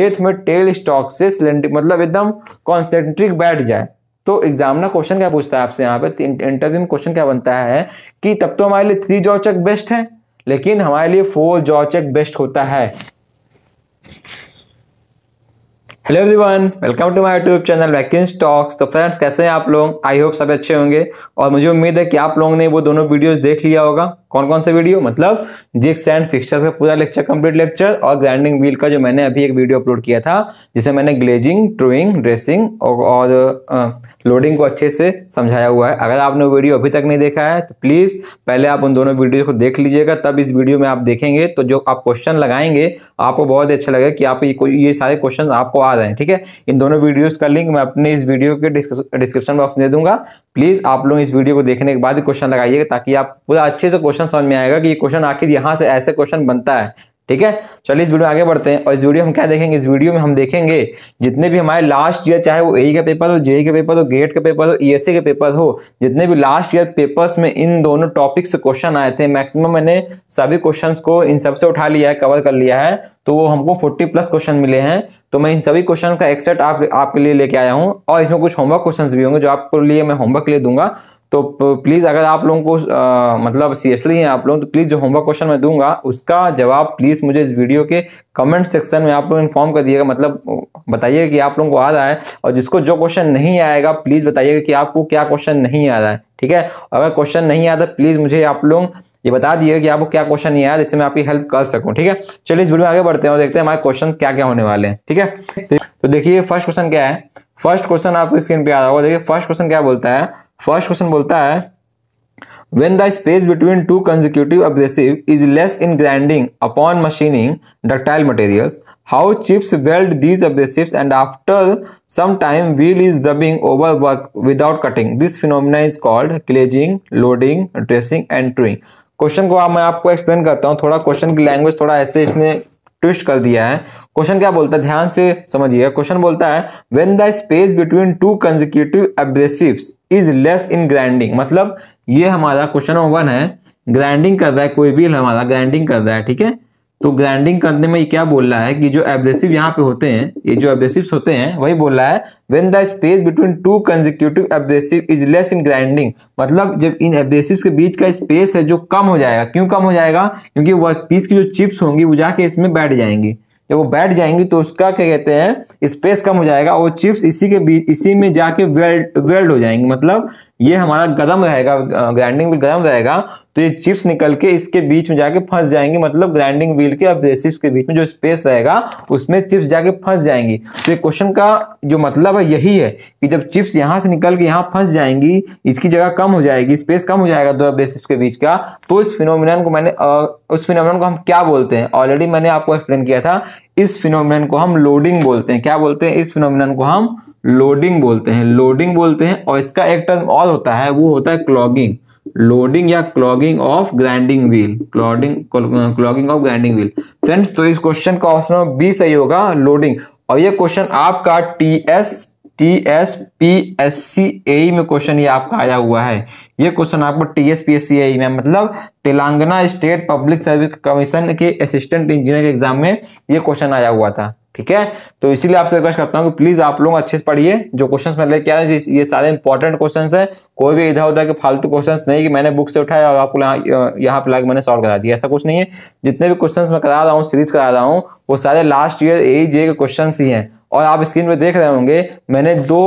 Death में tell stock से cylinder मतलब एकदम कॉन्सेंट्रिक बैठ जाए तो एग्जाम ना क्वेश्चन क्या पूछता है आपसे यहाँ पे इंटरव्यू में क्वेश्चन क्या बनता है कि तब तो हमारे लिए थ्री जॉचक बेस्ट है लेकिन हमारे लिए फोर जॉचक बेस्ट होता है hello everyone welcome to my YouTube channel वैकिन स्टॉक्स तो फ्रेंड्स कैसे हैं आप लोग आई होप सब अच्छे होंगे और मुझे उम्मीद है कि आप लोगों ने वो दोनों वीडियोस देख लिया होगा कौन कौन से वीडियो मतलब जिक्स एंड फिक्सचर्स का पूरा लेक्चर कंप्लीट लेक्चर और ग्राइंडिंग व्हील का जो मैंने अभी एक वीडियो अपलोड किया था जिसमें मैंने ग्लेजिंग ट्रूइंग ड्रेसिंग और, और आ, लोडिंग को अच्छे से समझाया हुआ है अगर आपने वीडियो अभी तक नहीं देखा है तो प्लीज़ पहले आप उन दोनों वीडियो को देख लीजिएगा तब इस वीडियो में आप देखेंगे तो जो आप क्वेश्चन लगाएंगे आपको बहुत अच्छा लगेगा कि आप ये ये सारे क्वेश्चन आपको आ रहे हैं ठीक है इन दोनों वीडियोज़ का लिंक मैं अपने इस वीडियो के डिस्क्रिप्शन बॉक्स में दे दूंगा प्लीज़ आप लोग इस वीडियो को देखने के बाद क्वेश्चन लगाइएगा ताकि आप पूरा अच्छे से क्वेश्चन समझ में आएगा कि ये क्वेश्चन आखिर यहाँ से ऐसे क्वेश्चन बनता है ठीक है चलिए इस वीडियो में आगे बढ़ते हैं और इस वीडियो हम क्या देखेंगे इस वीडियो में हम देखेंगे जितने भी हमारे लास्ट ईयर चाहे वो ए का पेपर हो जेई का पेपर हो गेट का पेपर हो ईएससी का पेपर हो जितने भी लास्ट ईयर पेपर्स में इन दोनों टॉपिक से क्वेश्चन आए थे मैक्सिमम मैंने सभी क्वेश्चन को इन सबसे उठा लिया है कवर कर लिया है तो वो हमको 40 प्लस क्वेश्चन मिले हैं तो मैं इन सभी क्वेश्चन का एक सेट आप आपके लिए लेके आया हूँ और इसमें कुछ होमवर्क क्वेश्चंस भी होंगे जो आपके लिए मैं होमवर्क के लिए दूंगा तो प्लीज़ अगर आप लोगों को आ, मतलब सीरियसली हैं आप लोग तो प्लीज़ जो होमवर्क क्वेश्चन मैं दूंगा उसका जवाब प्लीज़ मुझे इस वीडियो के कमेंट सेक्शन में आप लोग इन्फॉर्म कर दिएगा मतलब बताइएगा कि आप लोगों को आ रहा है और जिसको जो क्वेश्चन नहीं आएगा प्लीज़ बताइएगा कि आपको क्या क्वेश्चन नहीं आ रहा है ठीक है अगर क्वेश्चन नहीं आता प्लीज़ मुझे आप लोग ये बता दिए कि आपको क्या क्वेश्चन नहीं आया जिससे मैं आपकी हेल्प कर सकूं ठीक है चलिए इस वीडियो में आगे बढ़ते हैं और देखते हैं हमारे क्वेश्चन क्या क्या होने वाले हैं ठीक है तो देखिए फर्स्ट क्वेश्चन क्या है फर्स्ट क्वेश्चन आपको स्क्रीन पे आ रहा होगा देखिए फर्स्ट क्वेश्चन क्या बोलता है फर्स्ट क्वेश्चन बोलता है when the space between two consecutive abrasive is less in grinding upon machining ductile materials how chips weld these abrasives and after some time wheel is rubbing over work without cutting this phenomenon is called glazing, loading dressing and truing question को आप मैं आपको explain करता हूँ थोड़ा question की language थोड़ा ऐसे इसने ट्विस्ट कर दिया है क्वेश्चन क्या बोलता है ध्यान से समझिएगा क्वेश्चन बोलता है when the space between two consecutive abrasive is less in grinding मतलब ये हमारा क्वेश्चन नंबर वन है ग्राइंडिंग कर रहा है कोई भी हमारा ग्राइंडिंग कर रहा है ठीक है तो ग्राइंडिंग करने में ये क्या बोल रहा है कि जो एब्रेसिव यहाँ पे होते हैं ये जो एब्रेसिव होते हैं वही बोल रहा है when the space between two consecutive abrasive is less in grinding मतलब जब इन एब्रेसिव के बीच का स्पेस है जो कम हो जाएगा क्यों कम हो जाएगा क्योंकि वर्क पीस की जो चिप्स होंगी वो जाके इसमें बैठ जाएंगी जब वो बैठ जाएंगी तो उसका क्या कहते हैं स्पेस कम हो जाएगा और चिप्स इसी के बीच इसी में जाके वेल्ड वेल्ड हो जाएंगे मतलब ये हमारा गर्म रहेगा ग्राइंडिंग भी गर्म रहेगा तो ये चिप्स निकल के इसके बीच में जाके फंस जाएंगे मतलब ग्राइंडिंग व्हील के अब्रेसिव के बीच में जो स्पेस रहेगा उसमें चिप्स जाके फंस जाएंगी तो ये क्वेश्चन का जो मतलब है यही है कि जब चिप्स यहाँ से निकल के यहाँ फंस जाएंगी इसकी जगह कम हो जाएगी स्पेस कम हो जाएगा दो अब्रेसिव के बीच का तो इस फिनोमिन को मैंने उस फिनोमिन को हम क्या बोलते हैं ऑलरेडी मैंने आपको एक्सप्लेन किया था इस फिनोमिन को हम लोडिंग बोलते हैं क्या बोलते हैं इस फिनोमिन को हम लोडिंग बोलते हैं लोडिंग बोलते हैं और इसका एक टर्म और होता है वो होता है क्लॉगिंग लोडिंग या clogging of grinding wheel clogging clogging of grinding wheel friends तो इस क्वेश्चन का ऑप्शन नंबर बी सही होगा लोडिंग और ये क्वेश्चन आपका T S T S P S C A में क्वेश्चन ये आपका आया हुआ है ये क्वेश्चन आपको T S P S C A में मतलब Telangana state public service commission के असिस्टेंट इंजीनियर के एग्जाम में ये क्वेश्चन आया हुआ था ठीक है तो इसीलिए आपसे रिक्वेस्ट करता हूँ कि प्लीज आप लोग अच्छे से पढ़िए जो क्वेश्चंस मैं लेके आया ये सारे इंपॉर्टेंट क्वेश्चंस हैं कोई भी इधर उधर के फालतू क्वेश्चंस नहीं कि मैंने बुक से उठाया और आपको यहाँ पे लाके मैंने सॉल्व करा दिया ऐसा कुछ नहीं है जितने भी क्वेश्चन मैं करा रहा हूँ सीरीज करा रहा हूँ वो सारे लास्ट ईयर ए जे के क्वेश्चन ही हैं और आप स्क्रीन पे देख रहे होंगे मैंने दो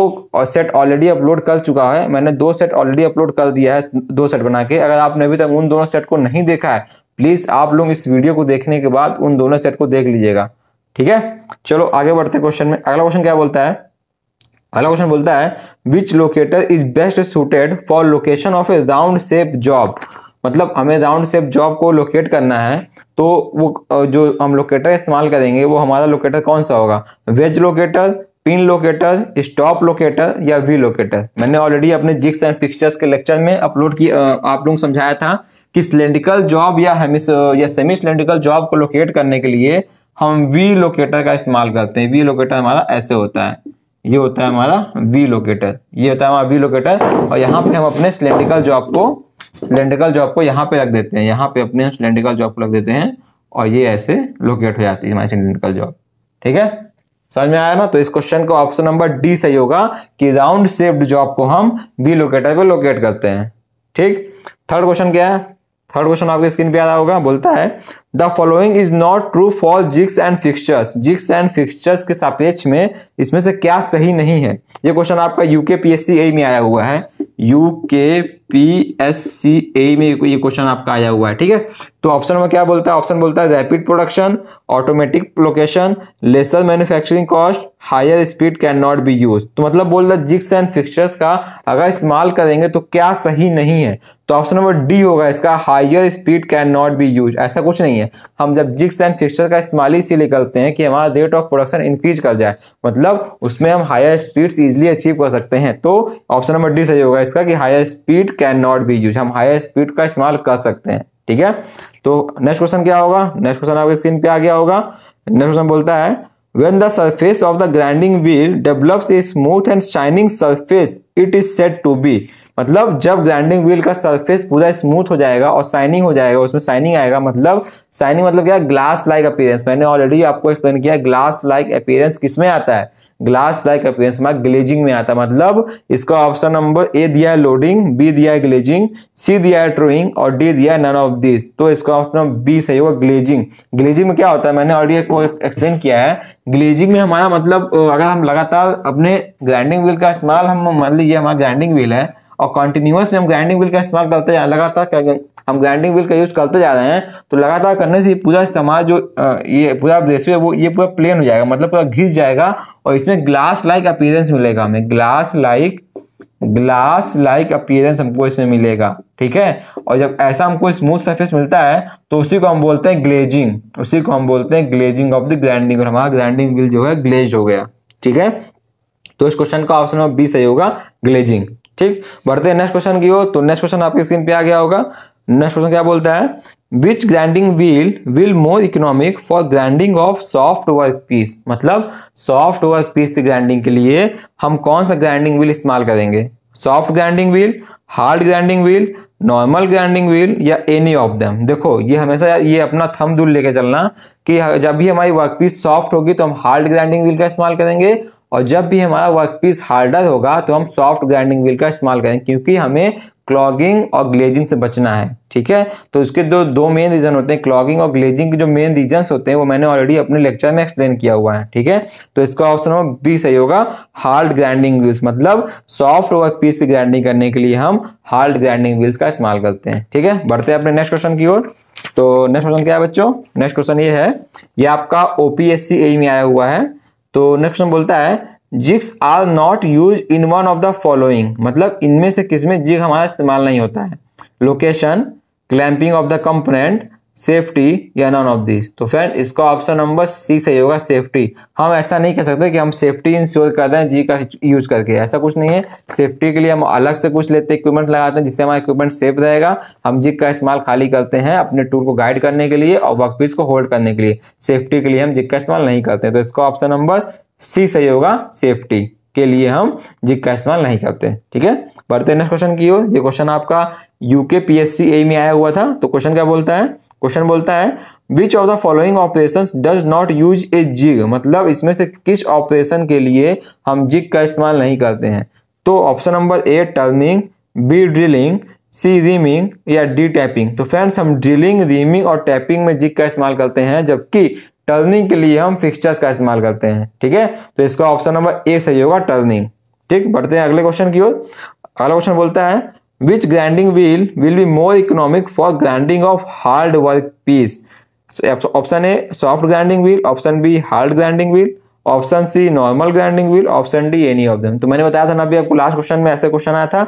सेट ऑलरेडी अपलोड कर चुका है मैंने दो सेट ऑलरेडी अपलोड कर दिया है दो सेट बना के अगर आपने अभी तक उन दोनों सेट को नहीं देखा है प्लीज आप लोग इस वीडियो को देखने के बाद उन दोनों सेट को देख लीजिएगा ठीक है चलो आगे बढ़ते क्वेश्चन में अगला क्वेश्चन क्या बोलता है अगला क्वेश्चन बोलता है which locator is best suited for location of a round shape job मतलब हमें राउंड सेप जॉब को लोकेट करना है तो वो जो हम लोकेटर इस्तेमाल करेंगे वो हमारा लोकेटर कौन सा होगा wedge locator pin locator stop locator या वी लोकेटर मैंने ऑलरेडी अपने जिक्स एंड फिक्सचर्स के लेक्चर में अपलोड की आप लोग समझाया था कि सिलेंड्रिकल जॉब या हेमिस या सेमी सिलेंड्रिकल जॉब को लोकेट करने के लिए हम वी लोकेटर का इस्तेमाल करते हैं वी लोकेटर हमारा ऐसे होता है ये होता है हमारा वी लोकेटर ये होता है हमारा वी लोकेटर और यहाँ पे हम अपने सिलेंड्रिकल जॉब को सिलेंड्रिकल जॉब को यहाँ पे रख देते हैं यहाँ पे अपने हम सिलेंड्रिकल जॉब को रख देते हैं और ये ऐसे लोकेट हो जाती है हमारी सिलेंड्रिकल जॉब ठीक है समझ में आया ना तो इस क्वेश्चन को ऑप्शन नंबर डी सही होगा कि राउंड शेप्ड जॉब को हम वी लोकेटर पे लोकेट करते हैं ठीक थर्ड क्वेश्चन क्या है थर्ड क्वेश्चन आपके स्क्रीन पे आया होगा बोलता है the following is not true for jigs and fixtures jigs and fixtures के सापेक्ष में इसमें से क्या सही नहीं है ये क्वेश्चन आपका यूके पीएससी ए में आया हुआ है U K P S C A में ये क्वेश्चन आपका आया हुआ है ठीक है तो ऑप्शन में क्या बोलता है ऑप्शन बोलता है rapid production automatic location lesser manufacturing cost higher speed can not be use तो मतलब बोल रहा जिक्स एंड फिक्सर्स का अगर इस्तेमाल करेंगे तो क्या सही नहीं है तो ऑप्शन नंबर डी होगा इसका higher speed can not be use ऐसा कुछ नहीं है हम जब जिक्स एंड फिक्सर्स का इस्तेमाल इसीलिए करते हैं कि हमारा रेट ऑफ प्रोडक्शन इंक्रीज कर जाए मतलब उसमें हम हायर स्पीड इजिली अचीव कर सकते हैं तो ऑप्शन नंबर डी सही होगा इसका कि higher speed can not be use हम हायर स्पीड का इस्तेमाल कर सकते हैं ठीक है तो नेक्स्ट क्वेश्चन क्या होगा नेक्स्ट क्वेश्चन आपके स्क्रीन पे आ गया होगा नेक्स्ट क्वेश्चन बोलता है when the surface of the grinding wheel develops a smooth and shining surface it is said to be मतलब जब ग्राइंडिंग व्हील का सरफेस पूरा स्मूथ हो जाएगा और शाइनिंग हो जाएगा उसमें शाइनिंग आएगा मतलब शाइनिंग मतलब क्या ग्लास लाइक अपीयरेंस मैंने ऑलरेडी आपको एक्सप्लेन किया ग्लास लाइक अपीयरेंस किसमें आता है ग्लास लाइक अपीयरेंस हमारा ग्लेजिंग में आता है मतलब इसका ऑप्शन नंबर ए दिया है लोडिंग बी दिया है ग्लेजिंग सी दिया है ट्रोइंग और डी दिया है नन ऑफ दिस तो इसका ऑप्शन नंबर बी सही होगा ग्लेजिंग ग्लेजिंग में क्या होता है मैंने ऑलरेडी आपको एक्सप्लेन किया है ग्लेजिंग में हमारा मतलब अगर हम लगातार अपने ग्राइंडिंग व्हील का इस्तेमाल हम मान लीजिए हमारा ग्राइंडिंग व्हील है और कंटिन्यूसली हम ग्राइंडिंग व्हील का इस्तेमाल करते जा लगातार हम ग्राइंडिंग व्हील का यूज करते जा रहे हैं तो लगातार करने से पूरा इस्तेमाल जो ये पूरा है वो ये पूरा प्लेन हो जाएगा मतलब पूरा घिस जाएगा और इसमें ग्लास लाइक अपीयरेंस मिलेगा हमें glass like glass like appearance हमको इसमें मिलेगा ठीक है और जब ऐसा हमको स्मूथ सरफेस मिलता है तो उसी को हम बोलते हैं ग्लेजिंग उसी को हम बोलते हैं ग्लेजिंग ऑफ द ग्राइंडिंग और हमारा ग्राइंडिंग व्हील जो है ग्लेज हो गया ठीक है तो इस क्वेश्चन का ऑप्शन नंबर बी सही होगा ग्लेजिंग ठीक बढ़ते हैं नेक्स्ट क्वेश्चन की ओर तो नेक्स्ट क्वेश्चन आपके स्क्रीन पे आ गया होगा नेक्स्ट क्वेश्चन क्या बोलता है which grinding wheel will more economic for grinding of soft work piece मतलब सॉफ्ट वर्क पीस ग्राइंडिंग के लिए हम कौन सा ग्राइंडिंग व्हील इस्तेमाल करेंगे soft grinding wheel hard grinding wheel normal grinding wheel या एनी ऑफ देम देखो ये हमेशा ये अपना थम दूर लेके चलना कि जब भी हमारी वर्क पीस सॉफ्ट होगी तो हम हार्ड ग्राइंडिंग व्हील का इस्तेमाल करेंगे और जब भी हमारा वर्क पीस हार्डर होगा तो हम सॉफ्ट ग्राइंडिंग व्हील का इस्तेमाल करें क्योंकि हमें क्लॉगिंग और ग्लेजिंग से बचना है ठीक है तो उसके दो दो मेन रीजन होते हैं क्लॉगिंग और ग्लेजिंग के जो मेन रीजन होते हैं वो मैंने ऑलरेडी अपने लेक्चर में एक्सप्लेन किया हुआ है ठीक है तो इसका ऑप्शन नंबर बी सही होगा हार्ड ग्राइंडिंग व्हील्स मतलब सॉफ्ट वर्क पीस से ग्राइंडिंग करने के लिए हम हार्ड ग्राइंडिंग व्हील्स का इस्तेमाल करते हैं ठीक है बढ़ते हैं अपने नेक्स्ट क्वेश्चन की ओर तो नेक्स्ट क्वेश्चन क्या है बच्चों नेक्स्ट क्वेश्चन ये है ये आपका ओपीएससी ए e में आया हुआ है तो नेक्स्ट हम बोलता है jigs are not use in one of the following मतलब इनमें से किसमें जिग हमारा इस्तेमाल नहीं होता है location clamping of the component safety या नॉन ऑफ दिस तो फ्रेंड इसका ऑप्शन नंबर सी सही होगा सेफ्टी हम ऐसा नहीं कह सकते कि हम सेफ्टी इंश्योर कर दें जी का यूज करके ऐसा कुछ नहीं है सेफ्टी के लिए हम अलग से कुछ लेते हैं इक्विपमेंट लगाते हैं जिससे हमारा इक्विपमेंट सेफ रहेगा हम जी का इस्तेमाल खाली करते हैं अपने टूर को गाइड करने के लिए और पीस को होल्ड करने के लिए सेफ्टी के लिए हम जिग का इस्तेमाल नहीं करते तो इसका ऑप्शन नंबर सी सही होगा सेफ्टी के लिए हम जिग का इस्तेमाल नहीं करते ठीक है बढ़ते नेक्स्ट क्वेश्चन की ओर ये क्वेश्चन आपका यूके सी ए में आया हुआ था तो क्वेश्चन क्या बोलता है क्वेश्चन बोलता है which of the following operation does not use a jig मतलब इसमें से किस ऑपरेशन के लिए हम जिग का इस्तेमाल नहीं करते हैं तो option number A turning B drilling C reaming या डी टैपिंग तो फ्रेंड्स हम ड्रिलिंग रीमिंग और टैपिंग में जिग का इस्तेमाल करते हैं जबकि टर्निंग के लिए हम फिक्सचर्स का इस्तेमाल करते हैं ठीक है तो इसका ऑप्शन नंबर ए सही होगा टर्निंग ठीक बढ़ते हैं अगले क्वेश्चन की ओर अगला क्वेश्चन बोलता है which grinding wheel will be more economic for grinding of hard work piece so option a soft grinding wheel option b hard grinding wheel option C normal grinding wheel option D any of them तो मैंने बताया था ना अभी आपको last question में ऐसे question आया था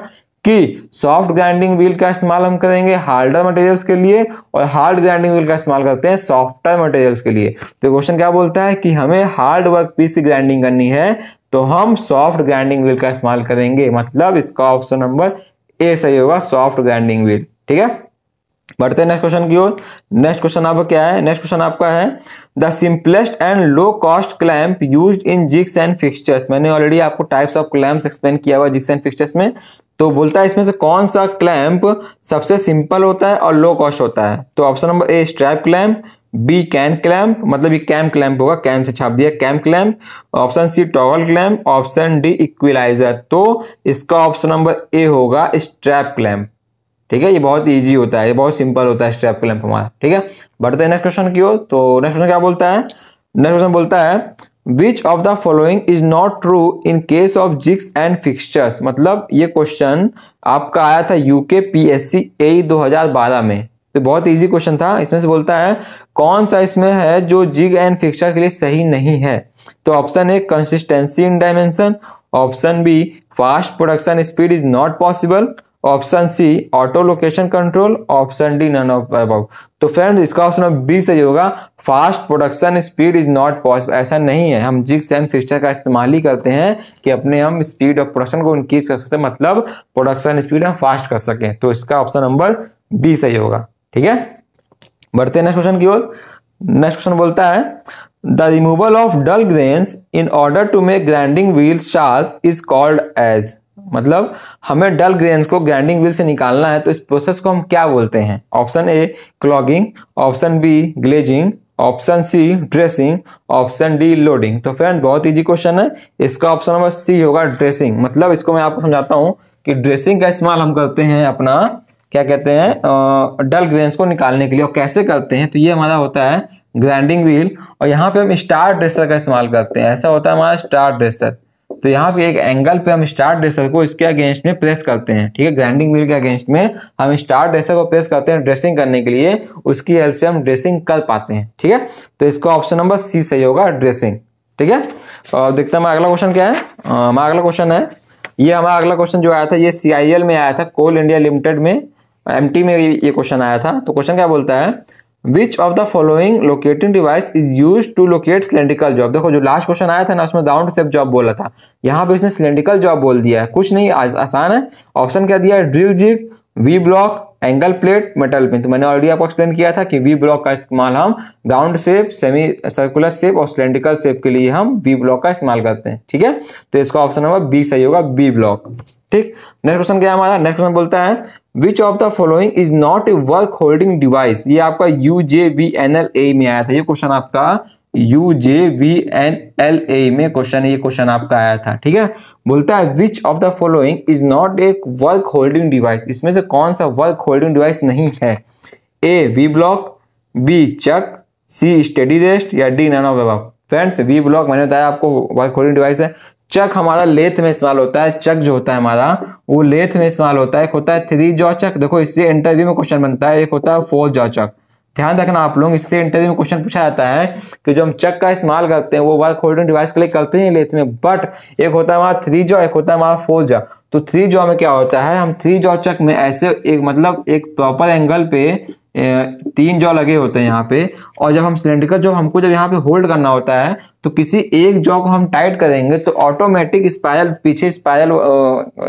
कि सॉफ्ट ग्राइंडिंग व्हील का इस्तेमाल हम करेंगे हार्डर मटेरियल्स के लिए और हार्ड ग्राइंडिंग व्हील का इस्तेमाल करते हैं सॉफ्टर मटेरियल्स के लिए तो क्वेश्चन क्या बोलता है कि हमें हार्ड वर्क पीस की ग्राइंडिंग करनी है तो हम सॉफ्ट ग्राइंडिंग व्हील का इस्तेमाल करेंगे मतलब इसका ऑप्शन नंबर ए सही होगा सॉफ्ट ग्राइंडिंग व्हील ठीक है बढ़ते हैं नेक्स्ट क्वेश्चन की ओर नेक्स्ट क्वेश्चन आपका क्या है नेक्स्ट क्वेश्चन आपका है the simplest and low cost clamp used in jigs and fixtures मैंने ऑलरेडी आपको टाइप्स ऑफ क्लैम्प्स एक्सप्लेन किया हुआ जिक्स एंड फिक्सचर्स में तो बोलता है इसमें से कौन सा क्लैंप सबसे सिंपल होता है और लो कॉस्ट होता है तो option number A strap clamp B can clamp मतलब ये कैम क्लैम्प होगा कैन से छाप दिया cam clamp option C toggle clamp option D equalizer तो इसका ऑप्शन नंबर ए होगा स्ट्रैप क्लैम्प ठीक है ये बहुत इजी होता है ये बहुत सिंपल होता है स्ट्रैप क्लैम्प हमारा ठीक है बढ़ते हैं नेक्स्ट क्वेश्चन की ओर तो नेक्स्ट क्वेश्चन क्या बोलता है नेक्स्ट क्वेश्चन बोलता है which of the following is not true in case of jigs and fixtures मतलब ये क्वेश्चन आपका आया था यूके सी ए बारह में तो बहुत इजी क्वेश्चन था इसमें से बोलता है कौन सा इसमें है जो जिग एंड फिक्सर के लिए सही नहीं है तो option A consistency in dimension option B fast production speed is not possible option C auto location control option D none of above तो फ्रेंड इसका ऑप्शन बी सही होगा fast production speed is not possible ऐसा नहीं है हम jigs and fixture का इस्तेमाल ही करते हैं कि अपने हम स्पीड ऑफ प्रोडक्शन को इंक्रीज कर सकते हैं मतलब प्रोडक्शन स्पीड हम फास्ट कर सकें तो इसका ऑप्शन नंबर बी सही होगा ठीक है बढ़ते हैं नेक्स्ट क्वेश्चन की ओर नेक्स्ट क्वेश्चन बोलता है the removal of dull grains in order to make grinding wheel sharp is called as मतलब हमें डल ग्रेन्स को ग्राइंडिंग व्हील से निकालना है तो इस प्रोसेस को हम क्या बोलते हैं option A clogging option B glazing option C dressing option D loading तो फ्रेंड बहुत इजी क्वेश्चन है इसका ऑप्शन नंबर सी होगा ड्रेसिंग मतलब इसको मैं आपको समझाता हूँ कि ड्रेसिंग का इस्तेमाल हम करते हैं अपना क्या कहते हैं डल ग्रेन्स को निकालने के लिए और कैसे करते हैं तो ये हमारा होता है ग्राइंडिंग व्हील और यहाँ पे हम स्टार ड्रेसर का इस्तेमाल करते हैं ऐसा होता है हमारा स्टार ड्रेसर तो यहाँ पे एक एंगल पे हम स्टार ड्रेसर को इसके अगेंस्ट में प्रेस करते हैं ठीक है ग्राइंडिंग व्हील के अगेंस्ट में हम स्टार ड्रेसर को प्रेस करते हैं ड्रेसिंग करने के लिए उसकी हेल्प से हम ड्रेसिंग कर पाते हैं ठीक है तो इसका ऑप्शन नंबर सी सही होगा ड्रेसिंग ठीक है और देखते हैं हमारा अगला क्वेश्चन क्या है हमारा अगला क्वेश्चन है ये हमारा अगला क्वेश्चन जो आया था ये सी में आया था कोल इंडिया लिमिटेड में एम में ये क्वेश्चन आया था तो क्वेश्चन क्या बोलता है which of the following locating device is use to locate cylindrical job देखो जो लास्ट क्वेश्चन आया था ना उसमें राउंड सेप जॉब बोला था यहाँ पे इसने सिलेंड्रिकल जॉब बोल दिया है कुछ नहीं आज आसान है ऑप्शन क्या दिया है drill jig V block angle plate metal pin तो मैंने ऑलरेडी आपको एक्सप्लेन किया था कि वी ब्लॉक का इस्तेमाल हम round shape semi circular shape और सिलेंड्रिकल सेप के लिए हम वी ब्लॉक का इस्तेमाल करते हैं ठीक है तो इसका ऑप्शन नंबर बी सही होगा बी ब्लॉक ठीक नेक्स्ट क्वेश्चन क्या हमारा नेक्स्ट क्वेश्चन बोलता है which of the following is not a work holding device ये आपका U J V N L A में आया था ये क्वेश्चन आपका U J V N L A में क्वेश्चन ये क्वेश्चन आपका आया था ठीक है बोलता है which of the following is not a work holding device इसमें से कौन सा वर्क होल्डिंग डिवाइस नहीं है A V block B chuck C study rest या D nano friends V block मैंने बताया आपको वर्क होल्डिंग डिवाइस है चक हमारा लेथ में इस्तेमाल होता है चक जो होता है हमारा वो लेथ में इस्तेमाल होता है एक होता है थ्री जॉ चक देखो इससे इंटरव्यू में क्वेश्चन बनता है एक होता है फोर जॉ चक ध्यान रखना आप लोग इससे इंटरव्यू में क्वेश्चन पूछा जाता है कि जो हम चक का इस्तेमाल करते हैं वो वर्क होल्डिंग डिवाइस के लिए करते हैं लेथ में बट एक होता है हमारा थ्री जॉ एक होता है हमारा फोर जॉ तो थ्री जॉ में क्या होता है हम थ्री जॉ चक में ऐसे एक मतलब एक प्रॉपर एंगल पे तीन जॉ लगे होते हैं यहाँ पे और जब हम सिलेंडर का जो हमको जब यहाँ पे होल्ड करना होता है तो किसी एक जॉ को हम टाइट करेंगे तो ऑटोमेटिक स्पायरल पीछे स्पायरल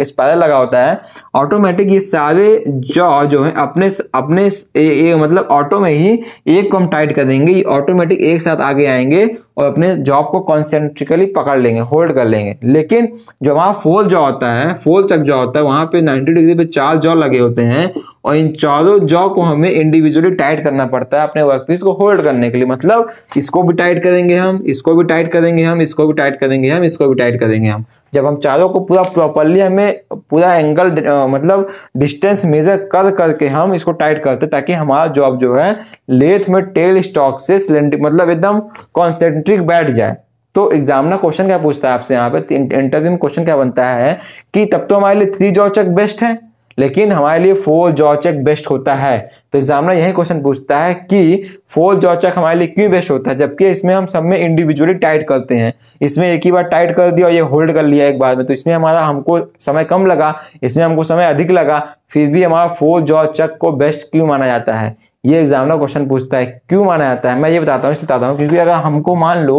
स्पायरल लगा होता है ऑटोमेटिक ये सारे जॉ जो है अपने अपने ए, ए, मतलब ऑटो में ही एक को हम टाइट कर देंगे ये ऑटोमेटिक एक साथ आगे आएंगे और अपने जॉब को कॉन्सेंट्रिकली पकड़ लेंगे होल्ड कर लेंगे लेकिन जो वहाँ फोल जॉ होता है फोल चक जॉ होता है वहाँ पे 90 डिग्री पे चार जॉ लगे होते हैं और इन चारों जॉ को हमें इंडिविजुअली टाइट करना पड़ता है अपने वर्क पीस को होल्ड फोल्ड करने के लिए मतलब इसको भी टाइट करेंगे हम इसको भी टाइट करेंगे हम इसको भी टाइट करेंगे हम इसको भी टाइट करेंगे हम जब हम चारों को पूरा प्रॉपरली हमें पूरा एंगल मतलब डिस्टेंस मेजर कर करके हम इसको टाइट करते ताकि हमारा जॉब जो है लेथ में टेल स्टॉक से सिलेंडर मतलब एकदम कॉन्सेंट्रिक बैठ जाए तो एग्जाम ना क्वेश्चन क्या पूछता है आपसे यहाँ पे इंटरव्यू में क्वेश्चन क्या बनता है कि तब तो हमारे लिए थ्री जॉ चेक बेस्ट है लेकिन हमारे लिए फोर जॉ चेक बेस्ट होता है तो एग्जामिनर यही क्वेश्चन पूछता है कि फोर जॉचक हमारे लिए क्यों बेस्ट होता है जबकि इसमें हम सब में इंडिविजुअली टाइट करते हैं इसमें एक ही बार टाइट कर दिया और ये होल्ड कर लिया एक बार में तो इसमें हमारा हमको समय कम लगा इसमें हमको समय अधिक लगा फिर भी हमारा फोर जॉचक को बेस्ट क्यों माना जाता है ये एग्जाम का क्वेश्चन पूछता है क्यों माना जाता है मैं ये बताता हूँ इसलिए बताता हूँ क्योंकि अगर हमको मान लो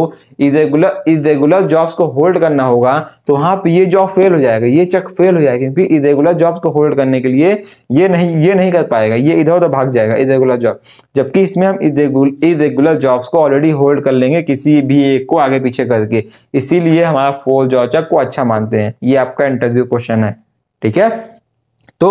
इरेगुलर इरेगुलर जॉब्स को होल्ड करना होगा तो वहाँ पे ये जॉब फेल हो जाएगा ये चक फेल हो जाएगा क्योंकि इरेगुलर जॉब्स को होल्ड करने के लिए ये नहीं ये नहीं कर पाएगा ये इधर उधर भाग जाएगा इरेगुलर जॉब जबकि इसमें हम इरेगुलर जॉब्स को ऑलरेडी होल्ड कर लेंगे किसी भी एक को आगे पीछे करके इसीलिए हमारा फोर जॉब चेक को अच्छा मानते हैं ये आपका इंटरव्यू क्वेश्चन है ठीक है तो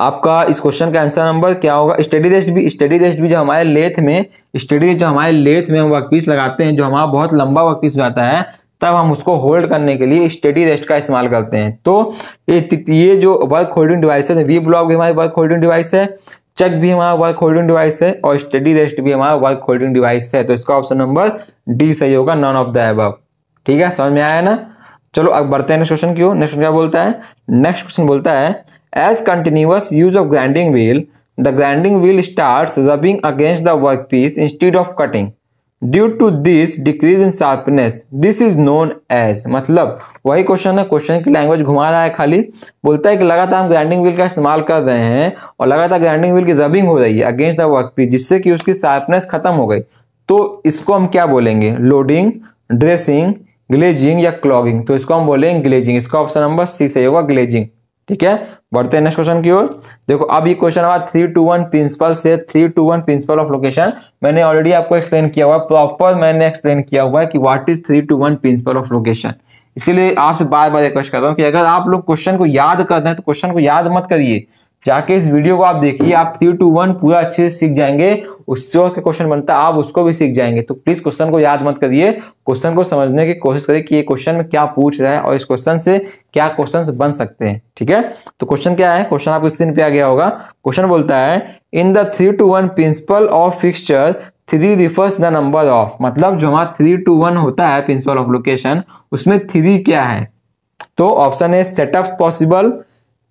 आपका इस क्वेश्चन का आंसर नंबर क्या होगा स्टडी रेस्ट भी स्टडी रेस्ट भी जो हमारे लेथ में स्टडी जो हमारे लेथ में हम वर्कपीस लगाते हैं जो हमारा बहुत लंबा वर्कपीस हो जाता है तब हम उसको होल्ड करने के लिए स्टडी रेस्ट का इस्तेमाल करते हैं तो ये ये जो वर्क होल्डिंग डिवाइस है वी ब्लॉक भी हमारी वर्क होल्डिंग डिवाइस है चेक भी हमारा वर्क होल्डिंग डिवाइस है और स्टडी रेस्ट भी हमारा वर्क होल्डिंग डिवाइस है तो इसका ऑप्शन नंबर डी सही होगा नॉन ऑफ द एब ठीक है समझ में आया ना चलो अब बढ़ते हैं नेक्स्ट क्वेश्चन की ओर नेक्स्ट क्या बोलता है नेक्स्ट क्वेश्चन बोलता है As continuous use of grinding wheel, the grinding wheel starts rubbing against the workpiece instead of cutting. Due to this decrease in sharpness this is known as मतलब वही question है question की language घुमा रहा है खाली बोलता है कि लगातार हम ग्राइंडिंग व्हील का इस्तेमाल कर रहे हैं और लगातार ग्राइंडिंग व्हील की रबिंग हो रही है अगेंस्ट द वर्क पीस जिससे कि उसकी शार्पनेस खत्म हो गई तो इसको हम क्या बोलेंगे लोडिंग ड्रेसिंग ग्लेजिंग या क्लॉगिंग तो इसको हम बोलेंगे ग्लेजिंग इसका ऑप्शन नंबर सी सही होगा ग्लेजिंग ठीक है बढ़ते हैं नेक्स्ट क्वेश्चन की ओर देखो अब ये क्वेश्चन हुआ थ्री टू वन प्रिंसिपल से three two one principle of location मैंने ऑलरेडी आपको एक्सप्लेन किया हुआ प्रॉपर मैंने एक्सप्लेन किया हुआ है कि what is three two one principle of location इसीलिए आपसे बार बार रिक्वेस्ट कर रहा हूँ कि अगर आप लोग क्वेश्चन को याद कर रहे हैं तो क्वेश्चन को याद मत करिए जाके इस वीडियो को आप देखिए आप थ्री टू वन पूरा अच्छे से सीख जाएंगे उससे के क्वेश्चन बनता है आप उसको भी सीख जाएंगे तो प्लीज क्वेश्चन को याद मत करिए क्वेश्चन को समझने की कोशिश करिए कि ये क्वेश्चन में क्या पूछ रहा है और इस क्वेश्चन से क्या क्वेश्चन बन सकते हैं ठीक है तो क्वेश्चन क्या है क्वेश्चन आपको स्क्रीन पे आ गया होगा क्वेश्चन बोलता है in the three two one principle of fixture three refers the number of मतलब जो हमारा थ्री टू वन होता है प्रिंसिपल ऑफ लोकेशन उसमें थ्री क्या है तो ऑप्शन है setup possible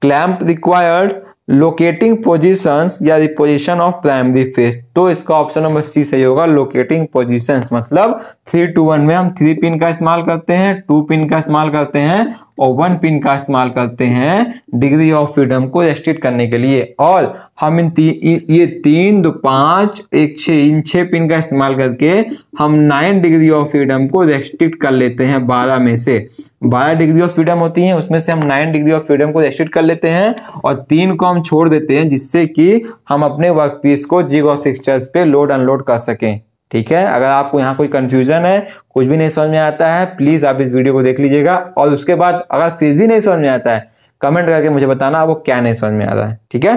clamp required locating position या the position of primary face तो इसका ऑप्शन नंबर सी सही होगा लोकेटिंग पोजिशन मतलब थ्री टू वन में हम थ्री पिन का इस्तेमाल करते हैं टू पिन का इस्तेमाल करते हैं और वन पिन का इस्तेमाल करते हैं डिग्री ऑफ फ्रीडम को रेस्ट्रिक्ट करने के लिए और हम इन ती, ये तीन दो पांच एक छः इन छः पिन का इस्तेमाल करके हम नाइन डिग्री ऑफ फ्रीडम को रेस्ट्रिक्ट कर लेते हैं बारह में से बारह डिग्री ऑफ फ्रीडम होती है उसमें से हम नाइन डिग्री ऑफ फ्रीडम को रेस्ट्रिक्ट कर लेते हैं और तीन को हम हम छोड़ देते हैं जिससे कि हम अपने वर्क पीस को जिग और फिक्सचर्स पे लोड अनलोड कर सकें ठीक है अगर आपको यहाँ कोई कंफ्यूजन है कुछ भी नहीं समझ में आता है प्लीज़ आप इस वीडियो को देख लीजिएगा और उसके बाद अगर फिर भी नहीं समझ में आता है कमेंट करके मुझे बताना आपको क्या नहीं समझ में आता है ठीक है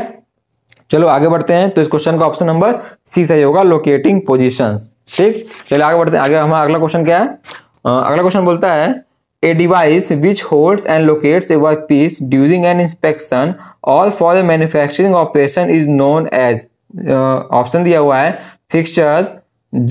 चलो आगे बढ़ते हैं तो इस क्वेश्चन का ऑप्शन नंबर सी सही होगा लोकेटिंग पोजिशन ठीक चलिए आगे बढ़ते हैं आगे हमारा अगला क्वेश्चन क्या है अगला क्वेश्चन बोलता है a device which which and and a work piece during an inspection or for a manufacturing operation is known as option दिया हुआ है फिक्सचर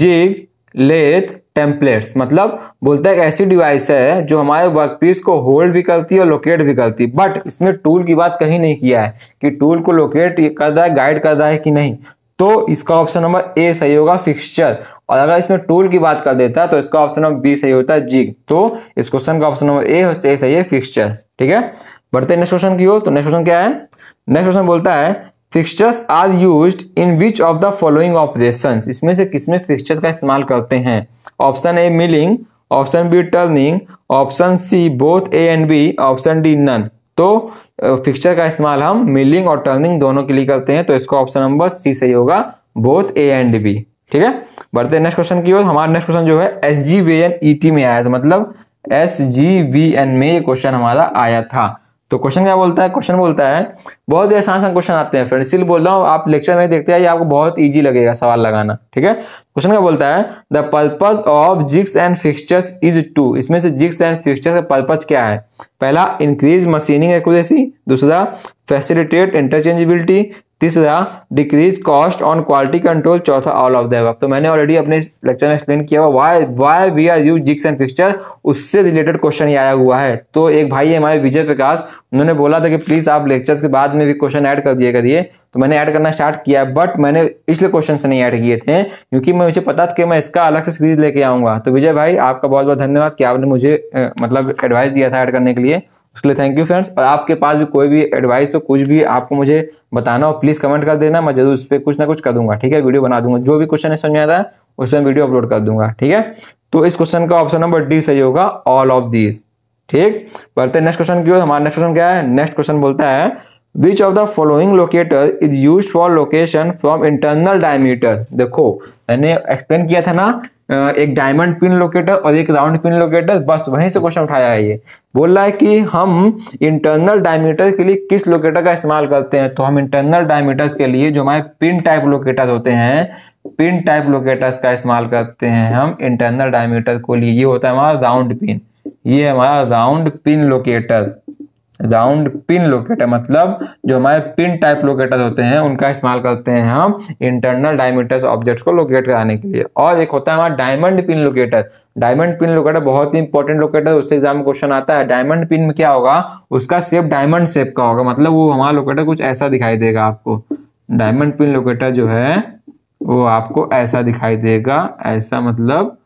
जिग लेथ टेम्पलेट्स मतलब बोलता है एक ऐसी डिवाइस है जो हमारे वर्क पीस को होल्ड भी करती है और लोकेट भी करती है बट इसमें टूल की बात कहीं नहीं किया है कि टूल को लोकेट कर रहा है गाइड कर रहा है कि नहीं तो इसका ऑप्शन नंबर ए सही होगा फिक्सचर और अगर इसमें टूल की बात कर देता है तो इसका ऑप्शन नंबर बी सही होता है जी तो इस क्वेश्चन का ऑप्शन नंबर ए सही है फिक्सचर ठीक है बढ़ते नेक्स्ट क्वेश्चन की ओर तो नेक्स्ट क्वेश्चन क्या है नेक्स्ट क्वेश्चन बोलता है fixtures are use in which of the following operation इसमें से किसमें फिक्सचर्स का इस्तेमाल करते हैं option A milling option B turning option C both A and B option D none तो फिक्सचर का इस्तेमाल हम मिलिंग और टर्निंग दोनों के लिए करते हैं तो इसको ऑप्शन नंबर सी सही होगा बोथ ए एंड बी ठीक है बढ़ते हैं नेक्स्ट क्वेश्चन की ओर हमारा नेक्स्ट क्वेश्चन जो है S G V N E T में आया था मतलब एस जी वी एन में ये क्वेश्चन हमारा आया था तो क्वेश्चन क्या बोलता है क्वेश्चन बोलता है बहुत ही आसान क्वेश्चन आते हैं फ्रेंड इसलिए बोल रहा हूँ आप लेक्चर में देखते हैं ये आपको बहुत इजी लगेगा सवाल लगाना ठीक है क्वेश्चन क्या बोलता है the purpose of jigs and fixtures is to इसमें से जिक्स एंड फिक्सचर्स का पर्पज क्या है पहला इंक्रीज मशीनिंग एक्यूरेसी दूसरा फैसिलिटेट इंटरचेंजेबिलिटी तीसरा decrease cost on quality control चौथा ऑल ऑफ द तो मैंने ऑलरेडी अपने लेक्चर में एक्सप्लेन किया हुआ why why we are use jigs and fixture उससे रिलेटेड क्वेश्चन आया हुआ है तो एक भाई है हमारे विजय प्रकाश उन्होंने बोला था कि प्लीज आप लेक्चर्स के बाद में भी क्वेश्चन ऐड कर दिए करिए तो मैंने ऐड करना स्टार्ट किया बट मैंने इसलिए क्वेश्चन से नहीं ऐड किए थे क्योंकि मैं मुझे पता था कि मैं इसका अलग से सीरीज लेके आऊंगा तो विजय भाई आपका बहुत बहुत धन्यवाद कि आपने मुझे मतलब एडवाइस दिया था ऐड करने के लिए उसके लिए थैंक यू फ्रेंड्स और आपके पास भी कोई भी एडवाइस हो कुछ भी आपको मुझे बताना हो प्लीज़ कमेंट कर देना मैं जरूर उस पर कुछ ना कुछ कर दूंगा ठीक है वीडियो बना दूंगा जो भी क्वेश्चन समझ आता है उसमें वीडियो अपलोड कर दूंगा ठीक है तो इस क्वेश्चन का ऑप्शन नंबर डी सही होगा ऑल ऑफ दीज ठीक बढ़ते नेक्स्ट क्वेश्चन की ओर हमारा नेक्स्ट क्वेश्चन क्या है नेक्स्ट क्वेश्चन बोलता है which of the following locator is use for location from internal diameter देखो मैंने एक्सप्लेन किया था ना एक डायमंड पिन लोकेटर और एक राउंड पिन लोकेटर बस वहीं से क्वेश्चन उठाया है ये बोल रहा है कि हम इंटरनल डायमीटर के लिए किस लोकेटर का इस्तेमाल करते हैं तो हम इंटरनल डायमीटर के लिए जो हमारे पिन टाइप लोकेटर होते हैं पिन टाइप लोकेटर्स का इस्तेमाल करते हैं हम इंटरनल डायमीटर को लिए ये होता है हमारा राउंड पिन ये हमारा round pin locator round pin locator मतलब जो हमारे पिन टाइप लोकेटर होते हैं उनका इस्तेमाल करते हैं हम इंटरनल डायमीटर्स ऑब्जेक्ट्स को लोकेट कराने के लिए और एक होता है हमारा diamond pin locator diamond pin locator बहुत ही इंपॉर्टेंट लोकेटर उससे एग्जाम में क्वेश्चन आता है डायमंड पिन में क्या होगा उसका सेप डायमंड सेप का होगा मतलब वो हमारा लोकेटर कुछ ऐसा दिखाई देगा आपको डायमंड पिन लोकेटर जो है वो आपको ऐसा दिखाई देगा ऐसा मतलब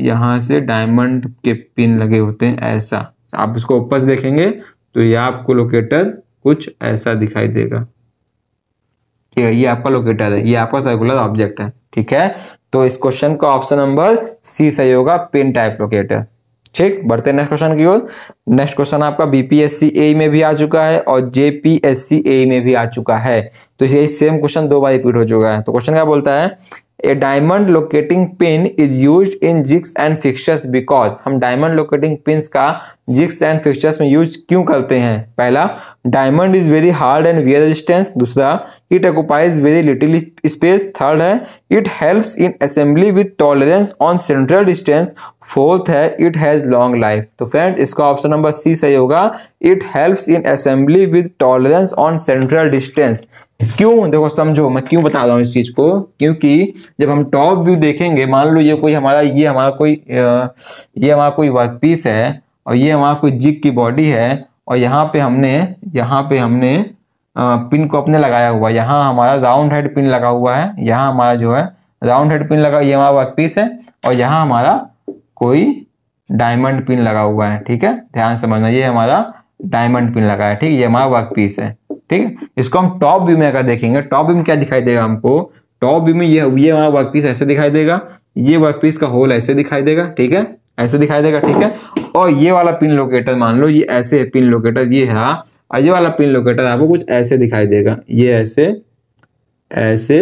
यहां से डायमंड के पिन लगे होते हैं ऐसा आप इसको ऊपर से देखेंगे तो ये आपको लोकेटर कुछ ऐसा दिखाई देगा ठीक है ये आपका लोकेटर है ये आपका सर्कुलर ऑब्जेक्ट है ठीक है तो इस क्वेश्चन का ऑप्शन नंबर सी सही होगा पिन टाइप लोकेटर ठीक बढ़ते नेक्स्ट क्वेश्चन की ओर नेक्स्ट क्वेश्चन आपका बीपीएससी ए में भी आ चुका है और जेपीएससी ए में भी आ चुका है तो यही सेम क्वेश्चन दो बार रिपीट हो चुका है तो क्वेश्चन क्या बोलता है a diamond locating pin is use in jigs and fixers because हम डायमंड लोकेटिंग पिन का जिक्स एंड फिक्सर्स में यूज क्यों करते हैं पहला diamond is very hard and wear resistance दूसरा it occupies very little space third है it help in assembly with tolerance on central distance fourth है इट हैज़ लॉन्ग लाइफ तो friend इसका ऑप्शन नंबर सी सही होगा it help in assembly with tolerance on central distance क्यों देखो समझो मैं क्यों बता रहा हूँ इस चीज को क्योंकि जब हम टॉप व्यू देखेंगे मान लो ये कोई हमारा ये हमारा कोई ये हमारा कोई वर्क पीस है और ये हमारा कोई जिग की बॉडी है और यहाँ पे हमने यहाँ पे हमने पिन को अपने लगाया हुआ है यहाँ हमारा राउंड हेड पिन लगा हुआ है यहाँ हमारा जो है राउंड हेड पिन लगा ये हमारा वर्क पीस है और यहाँ हमारा कोई डायमंड पिन लगा हुआ है ठीक है ध्यान समझना ये हमारा डायमंड पिन लगा है ठीक है ये हमारा वर्क पीस है ठीक है इसको हम टॉप व्यू में अगर देखेंगे टॉप व्यू में क्या दिखाई देगा हमको टॉप व्यू में ये ये वर्क पीस ऐसे दिखाई देगा ये वर्क पीस का होल ऐसे दिखाई देगा ठीक है ऐसे दिखाई देगा ठीक है और ये वाला पिन लोकेटर मान लो ये ऐसे है पिन लोकेटर ये है और हाँ? ये वाला पिन लोकेटर आपको कुछ ऐसे दिखाई देगा ये ऐसे ऐसे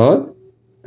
और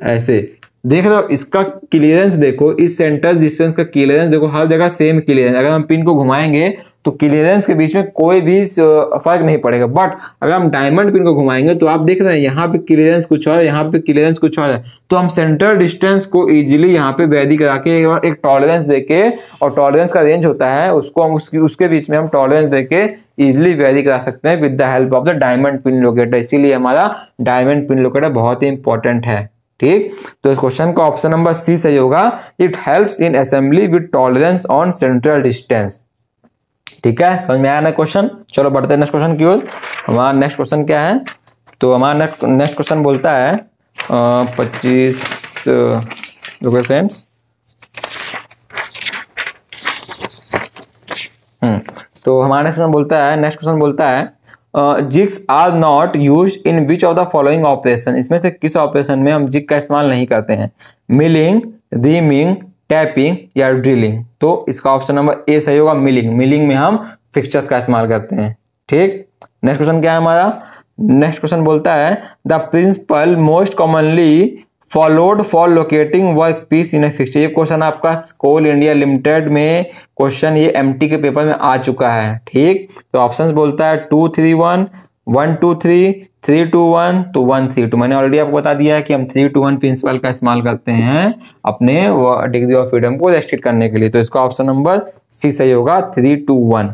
ऐसे देख रहे हो इसका क्लियरेंस देखो इस सेंटर डिस्टेंस का क्लियरेंस देखो हर जगह सेम क्लियरेंस अगर हम पिन को घुमाएंगे तो क्लियरेंस के बीच में कोई भी फर्क नहीं पड़ेगा बट अगर हम डायमंड पिन को घुमाएंगे तो आप देख रहे हैं यहाँ पे क्लियरेंस कुछ और यहाँ पे क्लियरेंस कुछ और है तो हम सेंटर डिस्टेंस को इजीली यहाँ पे वैदी करा के एक, एक टॉलरेंस देके और टॉलरेंस का रेंज होता है उसको हम उसकी उसके बीच में हम टॉलरेंस देके इजिली वैरी करा सकते हैं with the help of the diamond pin locator इसीलिए हमारा डायमंड पिन लोकेटर बहुत ही इंपॉर्टेंट है ठीक तो इस क्वेश्चन का ऑप्शन नंबर सी सही होगा it helps in assembly with tolerance on central distance ठीक है समझ में आया ना क्वेश्चन चलो बढ़ते हैं नेक्स्ट क्वेश्चन की ओर हमारा नेक्स्ट क्वेश्चन क्या है तो हमारा नेक्स्ट क्वेश्चन बोलता है पच्चीस फ्रेंड्स हम्म, तो हमारा नेक्स्ट क्वेश्चन बोलता है नेक्स्ट क्वेश्चन बोलता है jigs are not use in which of the following operation इसमें से किस ऑपरेशन में हम जिक का इस्तेमाल नहीं करते हैं मिलिंग रीमिंग टैपिंग या ड्रिलिंग तो इसका ऑप्शन नंबर ए सही होगा मिलिंग मिलिंग में हम फिक्चर्स का इस्तेमाल करते हैं ठीक नेक्स्ट क्वेश्चन क्या है हमारा नेक्स्ट क्वेश्चन बोलता है the principle most commonly followed for locating workpiece in a fixture ये क्वेश्चन आपका कोल इंडिया लिमिटेड में क्वेश्चन ये एम के पेपर में आ चुका है ठीक तो ऑप्शन बोलता है two three one one two three three two one तो वन थ्री टू मैंने ऑलरेडी आपको बता दिया है कि हम थ्री टू वन प्रिंसिपल का इस्तेमाल करते हैं अपने डिग्री ऑफ फ्रीडम को रेस्ट्रिक्ट करने के लिए तो इसका ऑप्शन नंबर सी सही होगा थ्री टू वन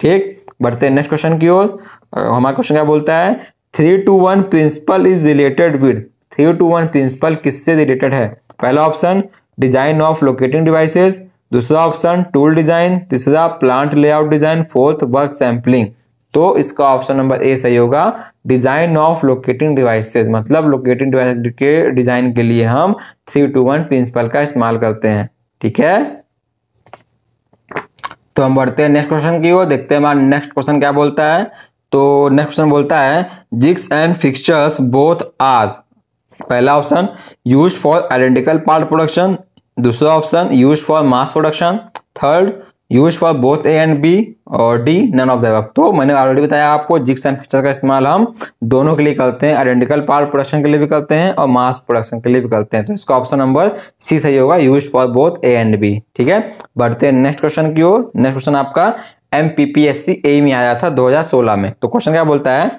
ठीक बढ़ते हैं नेक्स्ट क्वेश्चन की ओर हमारा क्वेश्चन क्या बोलता है three two one principle is related with three two one principle किससे रिलेटेड है पहला option design of locating devices दूसरा ऑप्शन टूल डिजाइन तीसरा plant layout design fourth work sampling तो इसका ऑप्शन नंबर ए सही होगा डिजाइन ऑफ लोकेटिंग डिवाइसेस मतलब लोकेटिंग डिवाइस के डिजाइन के लिए हम थ्री टू वन प्रिंसिपल का इस्तेमाल करते हैं ठीक है तो हम बढ़ते हैं नेक्स्ट क्वेश्चन की ओर देखते हैं हमारा नेक्स्ट क्वेश्चन क्या बोलता है तो नेक्स्ट क्वेश्चन बोलता है jigs and fixtures both are पहला option use for identical part production दूसरा option use for mass production third use for both A and B और डी नन ऑफ द तो मैंने ऑलरेडी बताया आपको जिक्स एंड फीचर का इस्तेमाल हम दोनों के लिए करते हैं आइडेंटिकल पार्ट प्रोडक्शन के लिए भी करते हैं और मास प्रोडक्शन के लिए भी करते हैं तो इसका ऑप्शन नंबर सी सही होगा use for both A and B ठीक है बढ़ते हैं नेक्स्ट क्वेश्चन की ओर नेक्स्ट क्वेश्चन आपका M P P S C A में आया था सोलह में तो क्वेश्चन क्या बोलता है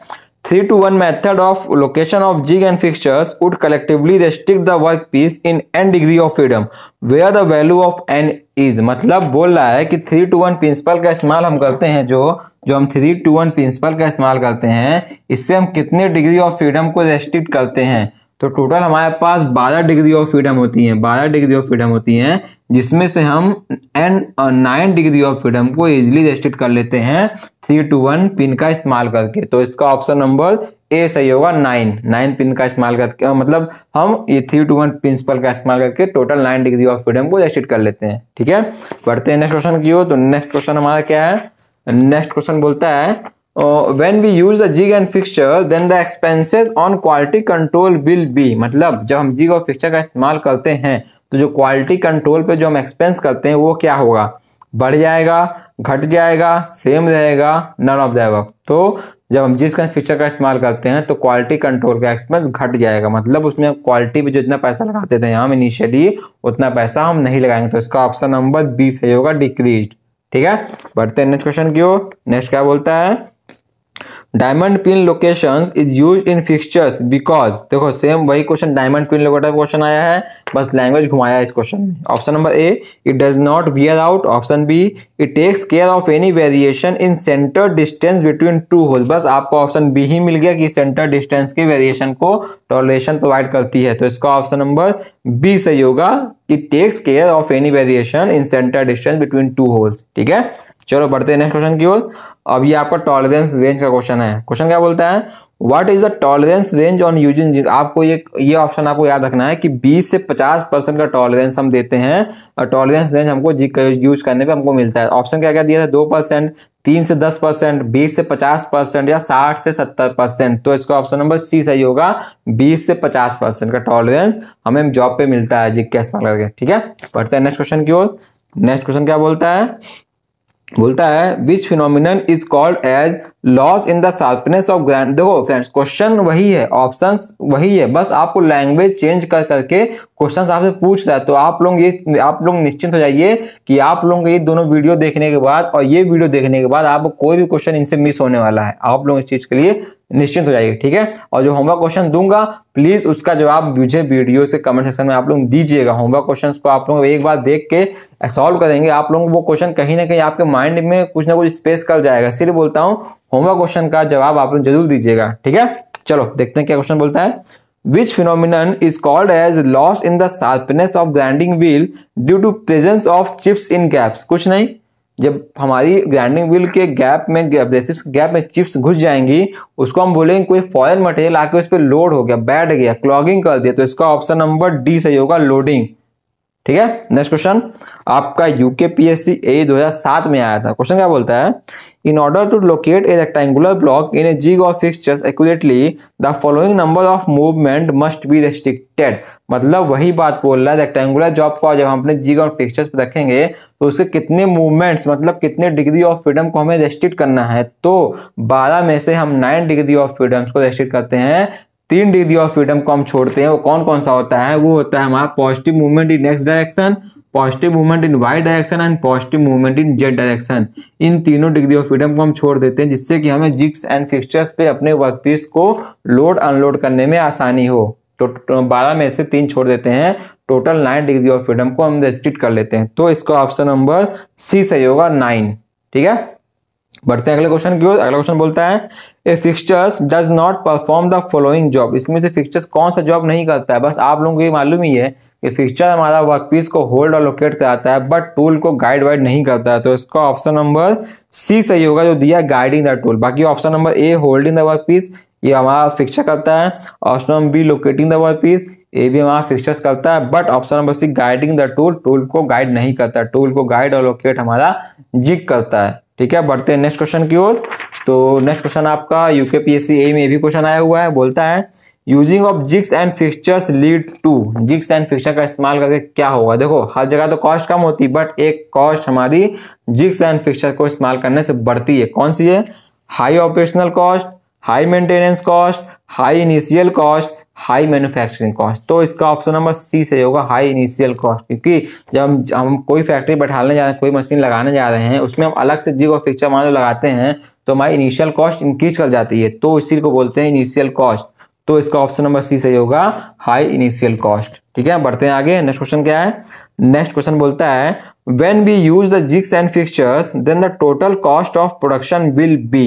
three two one method of location of jig and fixers would collectively restrict the work workpiece in N degree of freedom where are the value of N is मतलब बोल रहा है कि थ्री टू वन प्रिंसिपल का इस्तेमाल हम करते हैं जो जो हम थ्री टू वन प्रिंसिपल का इस्तेमाल करते हैं इससे हम कितने डिग्री ऑफ फ्रीडम को रेस्ट्रिक्ट करते हैं तो टोटल हमारे पास 12 डिग्री ऑफ फ्रीडम होती हैं 12 डिग्री ऑफ फ्रीडम होती हैं जिसमें से हम N nine degree of freedom को इजिली रजिस्ट्रिक्ट कर लेते हैं थ्री टू वन पिन का इस्तेमाल करके तो इसका ऑप्शन नंबर ए सही होगा नाइन नाइन पिन का इस्तेमाल करके मतलब हम ये थ्री टू वन प्रिंसिपल का इस्तेमाल करके total nine degree of freedom को रजिस्ट्रिक्ट कर लेते हैं ठीक है बढ़ते हैं नेक्स्ट क्वेश्चन की हो तो नेक्स्ट क्वेश्चन हमारा क्या है नेक्स्ट क्वेश्चन बोलता है uh, when we use the jig and fixture then the expenses on quality control will be मतलब जब हम jig और fixture का इस्तेमाल करते हैं तो जो quality control पे जो हम expense करते हैं वो क्या होगा बढ़ जाएगा घट जाएगा सेम रहेगा नन ऑफ द तो जब हम जिस फीचर का इस्तेमाल करते हैं तो क्वालिटी कंट्रोल का एक्सपेंस घट जाएगा मतलब उसमें क्वालिटी पे जो इतना पैसा लगाते थे हम इनिशियली उतना पैसा हम नहीं लगाएंगे तो इसका ऑप्शन नंबर बी सही होगा डिक्रीज ठीक है बढ़ते हैं नेक्स्ट क्वेश्चन की ओर नेक्स्ट क्या बोलता है diamond pin location is use in fixtures because देखो सेम वही question diamond pin locator question आया है बस लैंग्वेज घुमाया इस क्वेश्चन में option number A it does not wear out option B it takes care of any variation in centre distance between two hole बस आपको ऑप्शन बी ही मिल गया कि सेंटर डिस्टेंस के वेरिएशन को टॉलरेशन प्रोवाइड करती है तो इसका ऑप्शन नंबर बी सही होगा it takes care of any variation in centre distance between two holes ठीक है चलो बढ़ते हैं नेक्स्ट क्वेश्चन की ओर अब ये आपका टॉलरेंस रेंज का क्वेश्चन है क्वेश्चन क्या बोलता है what is the tolerance range on using आपको ये ये ऑप्शन आपको याद रखना है कि 20 से 50 परसेंट का टॉलरेंस हम देते हैं और टॉलरेंस रेंज हमको यूज करने पे हमको मिलता है ऑप्शन क्या क्या दिया था दो परसेंट तीन से दस परसेंट बीस से पचास परसेंट या साठ से सत्तर परसेंट तो इसका ऑप्शन नंबर सी सही होगा बीस से पचास परसेंट का टॉलरेंस हमें जॉब पे मिलता है जी कैसा ठीक है पढ़ते हैं नेक्स्ट क्वेश्चन की ओर नेक्स्ट क्वेश्चन क्या बोलता है बोलता है which phenomenon is called as loss in the sharpness of grind देखो फ्रेंड्स क्वेश्चन वही है ऑप्शंस वही है बस आपको लैंग्वेज चेंज कर करके क्वेश्चन आपसे पूछ रहा है तो आप लोग ये आप लोग निश्चिंत हो जाइए कि आप लोग ये दोनों वीडियो देखने के बाद और ये वीडियो देखने के बाद आपको कोई भी क्वेश्चन इनसे मिस होने वाला है आप लोग इस चीज के लिए निश्चिंत हो जाइए ठीक है और जो होमवर्क क्वेश्चन दूंगा प्लीज उसका जवाब मुझे वीडियो से कमेंट सेक्शन में आप लोग दीजिएगा होमवर्क क्वेश्चन को आप लोग एक बार देख के सॉल्व करेंगे आप लोग वो क्वेश्चन कहीं ना कहीं आपके माइंड में कुछ ना कुछ स्पेस कर जाएगा सिर्फ बोलता हूँ होमवर्क क्वेश्चन का जवाब आप लोग जरूर दीजिएगा ठीक है चलो देखते हैं क्या क्वेश्चन बोलता है which phenomenon is called as loss in the sharpness of grinding wheel due to presence of chips in gaps कुछ नहीं जब हमारी ग्राइंडिंग व्हील के गैप में एब्रेसिव गैप में चिप्स घुस जाएंगी उसको हम बोलेंगे कोई फॉरन मटेरियल आके उस पर लोड हो गया बैठ गया क्लॉगिंग कर दिया तो इसका ऑप्शन नंबर डी सही होगा लोडिंग ठीक है नेक्स्ट क्वेश्चन आपका यूके पीएससी ए 2007 में आया था क्वेश्चन क्या बोलता है in order to locate a rectangular block in a jig of fixtures accurately the following number of movement must be restricted मतलब वही बात बोल रहा है रेक्टेंगुलर जॉब को जब हम अपने जिग और फिक्सचर्स पर रखेंगे तो उसके कितने मूवमेंट्स मतलब कितने डिग्री ऑफ फ्रीडम को हमें रेस्ट्रिक्ट करना है तो बारह में से हम नाइन डिग्री ऑफ फ्रीडम्स को रेस्ट्रिक्ट करते हैं तीन डिग्री ऑफ फ्रीडम को हम छोड़ते हैं वो कौन कौन सा होता है वो होता है हमारा positive movement in X direction positive movement in Y direction and positive movement in Z direction इन तीनों डिग्री ऑफ फ्रीडम को हम छोड़ देते हैं जिससे कि हमें जिक्स एंड फिक्सचर्स पे अपने वर्क पीस को लोड अनलोड करने में आसानी हो तो, तो बारह में से तीन छोड़ देते हैं total nine degree of freedom को हम रेस्ट्रिक्ट कर लेते हैं तो इसका ऑप्शन नंबर सी सही होगा नाइन ठीक है बढ़ते हैं अगले क्वेश्चन की ओर अगला क्वेश्चन बोलता है a fixtures does not perform the following job इसमें से फिक्सचर्स कौन सा जॉब नहीं करता है बस आप लोगों को ये मालूम ही है कि फिक्सचर हमारा वर्कपीस को होल्ड और लोकेट कराता है बट टूल को गाइड वाइड नहीं करता है तो इसका ऑप्शन नंबर सी सही होगा जो दिया गाइडिंग द टूल बाकी option number A holding the work piece ये हमारा फिक्सर करता है option number B locating the work piece ये भी हमारा फिक्सचर्स करता है but option number C guiding the tool tool को गाइड नहीं करता टूल को गाइड और लोकेट हमारा जिक करता है ठीक है बढ़ते हैं नेक्स्ट क्वेश्चन की ओर तो नेक्स्ट क्वेश्चन आपका यूके पीएससी ए में भी क्वेश्चन आया हुआ है बोलता है using of jigs and fixtures lead to jigs and fixture का इस्तेमाल करके क्या होगा देखो हर जगह तो कॉस्ट कम होती बट एक कॉस्ट हमारी जिक्स एंड फिक्चर को इस्तेमाल करने से बढ़ती है कौन सी है high operational cost high maintenance cost high initial cost high manufacturing cost तो इसका ऑप्शन नंबर सी सही होगा हाई इनिशियल कॉस्ट क्योंकि जब हम हम कोई फैक्ट्री बैठाने जा रहे हैं कोई मशीन लगाने जा रहे हैं उसमें हम अलग से और फिक्चर मान लो लगाते हैं तो हमारी इनिशियल कॉस्ट इंक्रीज कर जाती है तो इसी को बोलते हैं इनिशियल कॉस्ट तो इसका ऑप्शन नंबर सी सही होगा हाई इनिशियल कॉस्ट ठीक है बढ़ते हैं आगे नेक्स्ट क्वेश्चन क्या है नेक्स्ट क्वेश्चन बोलता है when we use the jigs and fixtures then the total cost of production will be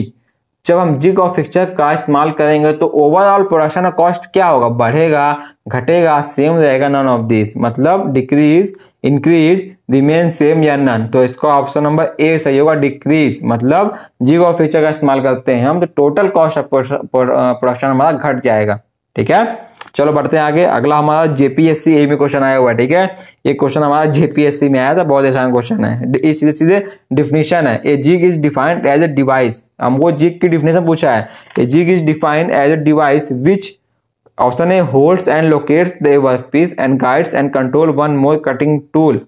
जब हम जिग और फिक्चर का इस्तेमाल करेंगे तो ओवरऑल प्रोडक्शन कॉस्ट क्या होगा बढ़ेगा घटेगा सेम रहेगा नन ऑफ दिस मतलब डिक्रीज इंक्रीज रिमेन सेम या नन तो इसका ऑप्शन नंबर ए सही होगा डिक्रीज मतलब जिग और फिक्चर का इस्तेमाल करते हैं हम तो टोटल कॉस्ट ऑफ प्रोडक्शन हमारा घट जाएगा ठीक है चलो बढ़ते हैं आगे अगला हमारा जेपीएससी ए में क्वेश्चन आया हुआ है ठीक है ये क्वेश्चन हमारा जेपीएससी में आया था बहुत आसान क्वेश्चन है सीधे सीधे डिफिनेशन है a jig is defined as a device हमको जिग की डिफिनेशन पूछा है a jig is defined as a device which option A holds and locates the work piece and guides and control one more cutting tool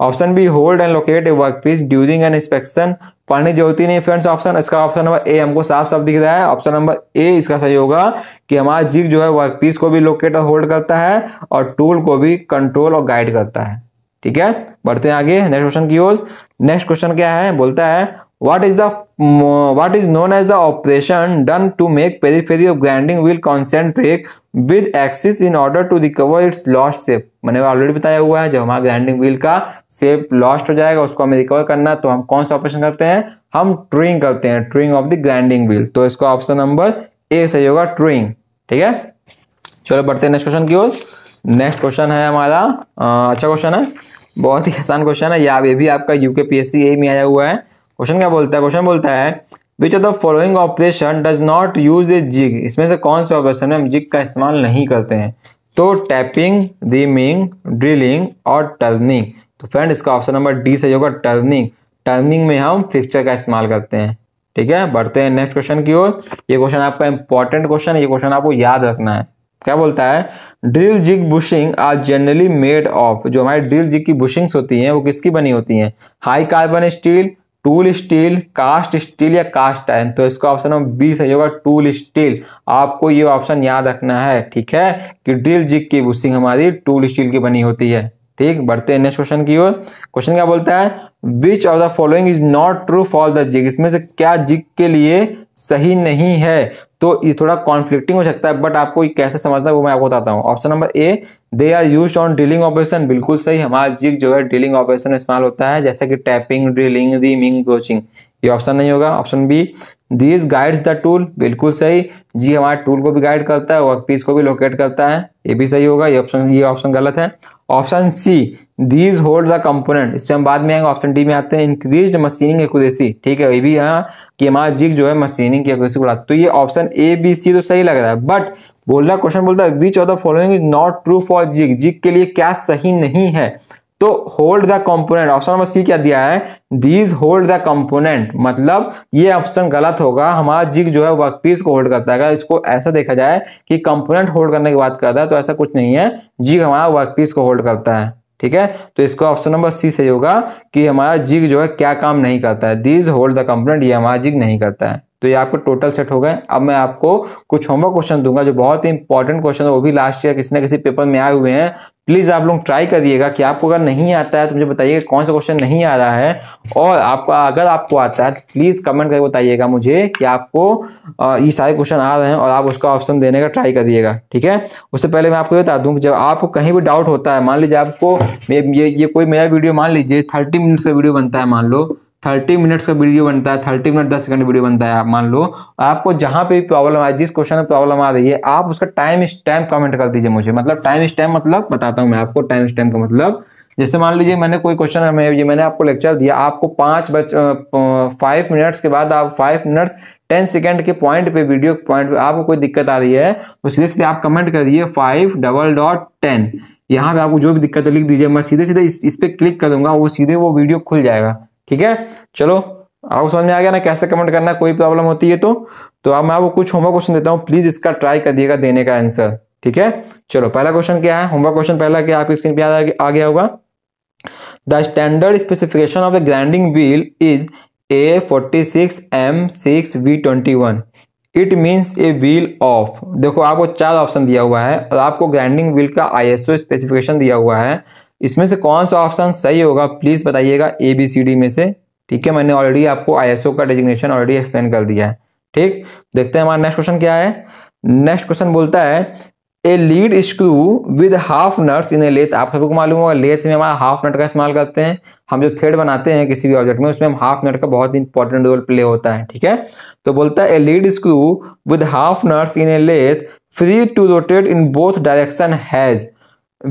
option B hold and locate a work piece during an inspection पानी ज्योति नहीं friends option इसका option number A हमको साफ साफ दिख रहा है ऑप्शन नंबर ए इसका सही होगा कि हमारा जिग जो है वर्क पीस को भी लोकेट और होल्ड करता है और टूल को भी कंट्रोल और गाइड करता है ठीक है बढ़ते हैं आगे नेक्स्ट क्वेश्चन की ओर नेक्स्ट क्वेश्चन क्या है बोलता है what is the mm, uh, what is known as the operation done to make periphery of grinding wheel concentric with axis in order to recover its lost shape मैंने already बताया हुआ है जब हमारा ग्राइंडिंग व्हील का shape lost हो जाएगा उसको हमें रिकवर करना तो हम कौन सा ऑपरेशन करते हैं हम ट्रूइंग करते हैं truing of the grinding wheel तो इसका ऑप्शन नंबर ए सही होगा ट्रूइंग ठीक है चलो बढ़ते हैं नेक्स्ट क्वेश्चन की ओर नेक्स्ट क्वेश्चन है हमारा अच्छा क्वेश्चन है बहुत ही आसान क्वेश्चन है या ये भी आपका यूके पीएससी ए में आया हुआ है क्वेश्चन क्या बोलता है क्वेश्चन बोलता है which of the following operation does not use a jig इसमें से कौन से ऑपरेशन में हम जिग का इस्तेमाल नहीं करते हैं तो टैपिंग रीमिंग ड्रिलिंग और टर्निंग तो फ्रेंड इसका ऑप्शन नंबर डी सही होगा टर्निंग टर्निंग में हम फिक्चर का इस्तेमाल करते हैं ठीक है बढ़ते हैं नेक्स्ट क्वेश्चन की ओर ये क्वेश्चन आपका इंपॉर्टेंट क्वेश्चन है ये क्वेश्चन आपको याद रखना है क्या बोलता है drill jig bushing are generally made of जो हमारी ड्रिल जिग की बुशिंग्स होती हैं वो किसकी बनी होती हैं high carbon steel tool steel cast steel या कास्ट आयरन तो इसका ऑप्शन नंबर बी सही होगा टूल स्टील आपको ये ऑप्शन याद रखना है ठीक है कि ड्रिल जिग की बुशिंग हमारी टूल स्टील की बनी होती है ठीक बढ़ते हैं नेक्स्ट क्वेश्चन की ओर क्वेश्चन क्या बोलता है which of the following is not true for the jig इसमें से क्या जिग के लिए सही नहीं है तो ये थोड़ा कॉन्फ्लिक्टिंग हो सकता है बट आपको ये कैसे समझना है वो मैं आपको बताता हूँ option number A they are use on drilling operation बिल्कुल सही हमारा जिग जो है ड्रिलिंग ऑपरेशन इस्तेमाल होता है जैसे कि टैपिंग ड्रिलिंग रीमिंग ब्रोचिंग ये ऑप्शन नहीं होगा option B this guides the tool बिल्कुल सही जी हमारे टूल को भी गाइड करता है वर्क पीस को भी लोकेट करता है ये भी सही होगा ये ऑप्शन ये ऑप्शन गलत है option C these hold the component इसमें हम बाद में आएंगे ऑप्शन डी में आते हैं इंक्रीज मशीनिंग एक्यूरेसी ठीक है ये भी यहाँ कि हमारा जिग जो है मशीनिंग की एक्यूरेसी बढ़ाता तो ये ऑप्शन ए बी सी तो सही लग रहा है बट बोल रहा क्वेश्चन बोलता है which of the following is not true for jig jig के लिए क्या सही नहीं है तो hold the component option number C क्या दिया है दीज होल्ड द कंपोनेंट मतलब ये ऑप्शन गलत होगा हमारा जिग जो है वर्क पीस को होल्ड करता है इसको ऐसा देखा जाए कि कंपोनेंट होल्ड करने की बात करता है तो ऐसा कुछ नहीं है जिग हमारा वर्क पीस को होल्ड करता है ठीक है तो इसको ऑप्शन नंबर सी सही होगा कि हमारा जिग जो है क्या काम नहीं करता है दीज होल्ड द कंपोनेंट ये हमारा जिग नहीं करता है तो ये आपको टोटल सेट हो गए अब मैं आपको कुछ होमवर्क क्वेश्चन दूंगा जो बहुत ही इंपॉर्टेंट क्वेश्चन है वो भी लास्ट ईयर किसी ना किसी पेपर में आए हुए हैं प्लीज़ आप लोग ट्राई करिएगा कि आपको अगर नहीं आता है तो मुझे बताइएगा कौन सा क्वेश्चन नहीं आ रहा है और आपका अगर आपको आता है तो प्लीज़ कमेंट करके बताइएगा मुझे कि आपको ये सारे क्वेश्चन आ रहे हैं और आप उसका ऑप्शन देने का ट्राई करिएगा ठीक है उससे पहले मैं आपको ये बता दूँ जब आपको कहीं भी डाउट होता है मान लीजिए आपको ये ये कोई मेरा वीडियो मान लीजिए थर्टी मिनट का वीडियो बनता है मान लो थर्टी मिनट्स का वीडियो बनता है थर्टी मिनट दस सेकंड वीडियो बनता है आप मान लो आपको जहाँ पे भी प्रॉब्लम आए जिस क्वेश्चन में प्रॉब्लम आ रही है आप उसका टाइम स्टैम्प कमेंट कर दीजिए मुझे मतलब टाइम स्टैम्प मतलब बताता हूँ मैं आपको टाइम स्टैम्प का मतलब जैसे मान लीजिए मैंने कोई क्वेश्चन मैंने आपको लेक्चर दिया आपको पाँच बच फाइव मिनट्स के बाद आप फाइव मिनट्स टेन सेकेंड के पॉइंट पे वीडियो पॉइंट पे आपको कोई दिक्कत आ रही है तो सीधे सीधे आप कमेंट करिए फाइव डबल डॉट टेन यहाँ पे आपको जो भी दिक्कत है लिख दीजिए मैं सीधे सीधे इस, इस पर क्लिक करूंगा वो सीधे वो वीडियो खुल जाएगा ठीक है चलो आपको समझ में आ गया ना कैसे कमेंट करना कोई प्रॉब्लम होती है तो तो अब मैं आपको कुछ होमवर्क क्वेश्चन देता हूँ प्लीज इसका ट्राई कर दिएगा देने का आंसर ठीक है चलो पहला क्वेश्चन क्या है होमवर्क क्वेश्चन पहला क्या आपकी स्क्रीन पे आ गया होगा the standard specification of a grinding wheel is A forty six M six V twenty one it means a wheel of देखो आपको चार ऑप्शन दिया हुआ है और आपको ग्राइंडिंग व्हील का आईएसओ स्पेसिफिकेशन दिया हुआ है इसमें से कौन सा ऑप्शन सही होगा प्लीज़ बताइएगा ए बी सी डी में से ठीक है मैंने ऑलरेडी आपको आई एस ओ का डेजिग्नेशन ऑलरेडी एक्सप्लेन कर दिया है ठीक देखते हैं हमारा नेक्स्ट क्वेश्चन क्या है नेक्स्ट क्वेश्चन बोलता है a lead screw with half nuts in a lathe आप सबको मालूम होगा लेथ में हमारा हाफ नट का इस्तेमाल करते हैं हम जो थ्रेड बनाते हैं किसी भी ऑब्जेक्ट में उसमें हम हाफ नट का बहुत इंपॉर्टेंट रोल प्ले होता है ठीक है तो बोलता है a lead screw with half nuts in a lathe free to rotate in both direction has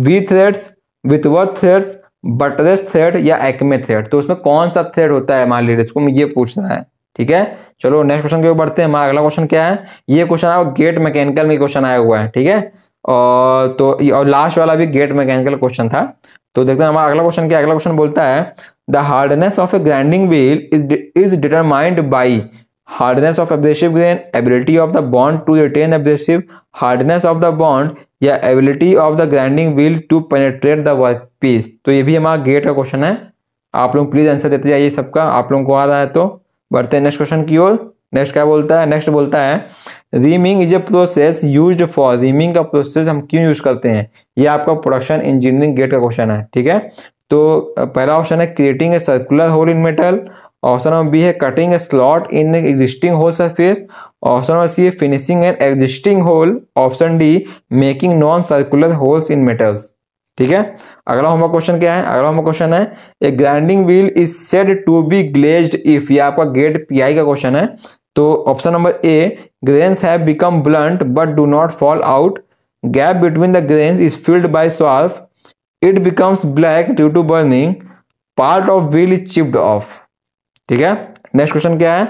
V threads Whitworth threads buttress थेट या एक्मे थेट तो उसमें कौन सा थेट होता है मान लीजिए इसको ये पूछना है ठीक है चलो नेक्स्ट क्वेश्चन की ओर बढ़ते हैं हमारा अगला क्वेश्चन क्या है ये क्वेश्चन आया गेट मैकेनिकल में क्वेश्चन आया हुआ है ठीक है और तो और लास्ट वाला भी गेट मैकेनिकल क्वेश्चन था तो देखते हैं हमारा अगला क्वेश्चन क्या अगला क्वेश्चन बोलता है the hardness of a grinding wheel is is determined by hardness of abrasive grain ability of the bond to retain abrasive hardness of the bond या ability of the grinding wheel to penetrate the work piece तो ये भी हमारा gate का question है आप लोग please answer देते जाइए सबका आप लोगों को आ रहा है तो बढ़ते हैं नेक्स्ट क्वेश्चन की ओर नेक्स्ट क्या बोलता है नेक्स्ट बोलता है reaming is a process use for reaming का प्रोसेस हम क्यों यूज करते हैं ये आपका प्रोडक्शन इंजीनियरिंग गेट का क्वेश्चन है ठीक है तो पहला ऑप्शन है creating a circular hole in metal option number B है cutting a slot in existing hole surface option number C है finishing an existing hole option D making non circular holes in metals ठीक है अगला हमारा question क्या है अगला हमारा क्वेश्चन है a grinding wheel is said to be glazed if ये आपका गेट पीआई का क्वेश्चन है तो option number A grains have become blunt but do not fall out gap between the grains is filled by swarf it becomes black due to burning part of wheel is chipped off ठीक है next question क्या है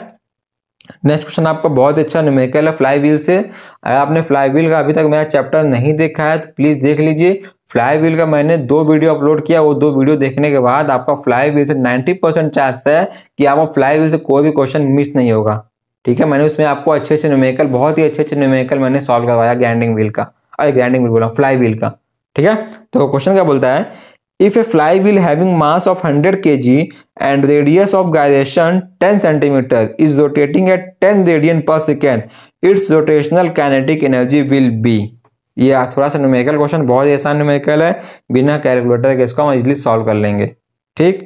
next question आपका बहुत अच्छा numerical है fly wheel से अगर आपने फ्लाई व्हील का अभी तक मेरा चैप्टर नहीं देखा है तो प्लीज़ देख लीजिए फ्लाई व्हील का मैंने दो वीडियो अपलोड किया वो दो वीडियो देखने के बाद आपका फ्लाई व्हील से 90 परसेंट चांस है कि आपको फ्लाई व्हील से कोई भी क्वेश्चन मिस नहीं होगा ठीक है मैंने उसमें आपको अच्छे अच्छे न्यूमेरिकल बहुत ही अच्छे अच्छे न्यूमेरिकल मैंने सॉल्व करवाया ग्रैंडिंग व्हील का अरे ग्राइंडिंग व्हील बोला फ्लाई व्हील का ठीक है तो क्वेश्चन क्या बोलता है If a fly wheel having mass of 100 kg and radius of gyration 10 cm is rotating at 10 radian per second, its rotational kinetic energy will be ये थोड़ा सा न्यूमेरिकल क्वेश्चन बहुत ही आसान न्यूमेरिकल है बिना कैलकुलेटर के इसको हम इजिली सॉल्व कर लेंगे ठीक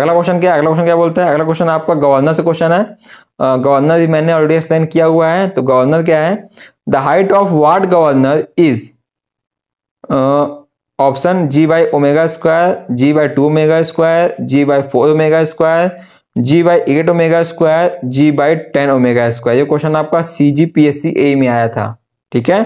अगला क्वेश्चन क्या अगला क्वेश्चन क्या बोलता है अगला क्वेश्चन आपका गवर्नर से क्वेश्चन है गवर्नर भी मैंने ऑलरेडी एक्सप्लेन किया हुआ है तो गवर्नर क्या है the height of Watt governor is option g by omega square g by two omega square g by four omega square g by eight omega square g by ten omega square ये question आपका C G P S C A में आया था ठीक है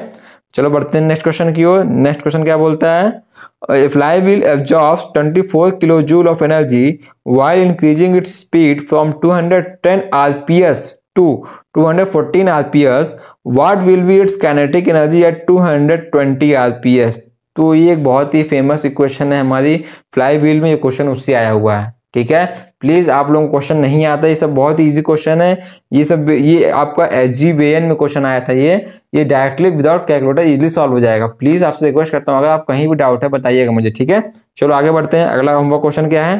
चलो बढ़ते हैं नेक्स्ट क्वेश्चन की ओर नेक्स्ट क्वेश्चन क्या बोलता है fly wheel twenty four kilo joule of energy while increasing its speed from two hundred ten R P S to two hundred fourteen R P S what will be its kinetic energy at two hundred twenty R P S तो ये एक बहुत ही famous equation है हमारी fly wheel में ये question उससे आया हुआ है ठीक है प्लीज आप लोगों को क्वेश्चन नहीं आता ये सब बहुत इजी क्वेश्चन है ये सब ये आपका एस जी में क्वेश्चन आया था ये ये directly without calculator easily solve हो जाएगा प्लीज आपसे रिक्वेस्ट करता हूँ अगर आप कहीं भी डाउट है बताइएगा मुझे ठीक है चलो आगे बढ़ते हैं अगला होमवर्क क्वेश्चन क्या है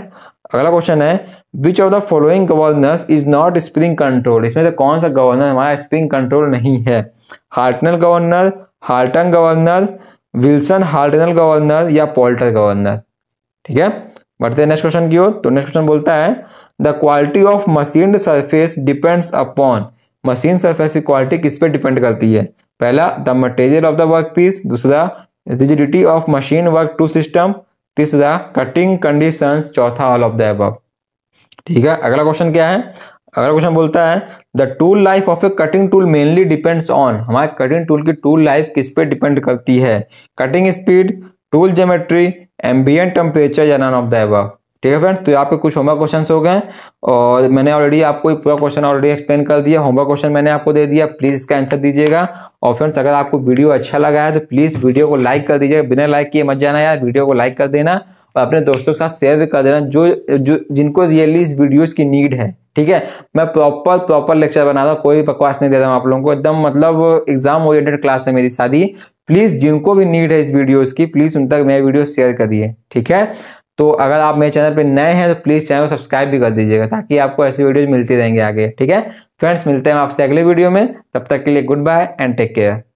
अगला क्वेश्चन है which of the following governors is not spring control इसमें से कौन सा गवर्नर हमारा स्प्रिंग कंट्रोल नहीं है Hartnell governor Hartung governor Wilson Hartnell governor या पोल्टर गवर्नर ठीक है बढ़ते नेक्स्ट क्वेश्चन की ओर तो नेक्स्ट क्वेश्चन बोलता है the quality of machine surface depends upon machine surface की क्वालिटी किस पे डिपेंड करती है पहला the material of the work piece दूसरा rigidity of machine work tool system तीसरा कटिंग कंडीशंस चौथा ऑल ऑफ द ठीक है अगला क्वेश्चन क्या है अगला क्वेश्चन बोलता है the tool life of a cutting tool mainly depends on हमारे कटिंग टूल की टूल लाइफ किस पे डिपेंड करती है cutting speed tool geometry ambient temperature या नॉन ऑफ द एबव ठीक है फ्रेंड्स तो यहाँ पे कुछ होमवर्क क्वेश्चन हो गए और मैंने ऑलरेडी आपको पूरा क्वेश्चन ऑलरेडी एक्सप्लेन कर दिया होमवर्क क्वेश्चन मैंने आपको दे दिया प्लीज़ इसका आंसर दीजिएगा और फ्रेंड्स अगर आपको वीडियो अच्छा लगा है तो प्लीज़ वीडियो को लाइक कर दीजिएगा बिना लाइक किए मत जाना यार वीडियो को लाइक कर देना और अपने दोस्तों के साथ शेयर भी कर देना जो जो जिनको रियली इस वीडियो की नीड है ठीक है मैं प्रॉपर प्रॉपर लेक्चर बना रहा हूँ कोई भी बकवास नहीं दे रहा हूँ आप लोगों को एकदम मतलब एग्जाम ओरिएंटेड क्लास है मेरी शादी प्लीज़ जिनको भी नीड है इस वीडियोज़ की प्लीज़ उन तक मेरे वीडियो शेयर करिए ठीक है तो अगर आप मेरे चैनल पर नए हैं तो प्लीज़ चैनल को सब्सक्राइब भी कर दीजिएगा ताकि आपको ऐसी वीडियोज़ मिलती रहेंगे आगे ठीक है फ्रेंड्स मिलते हैं आपसे अगले वीडियो में तब तक के लिए good bye and take care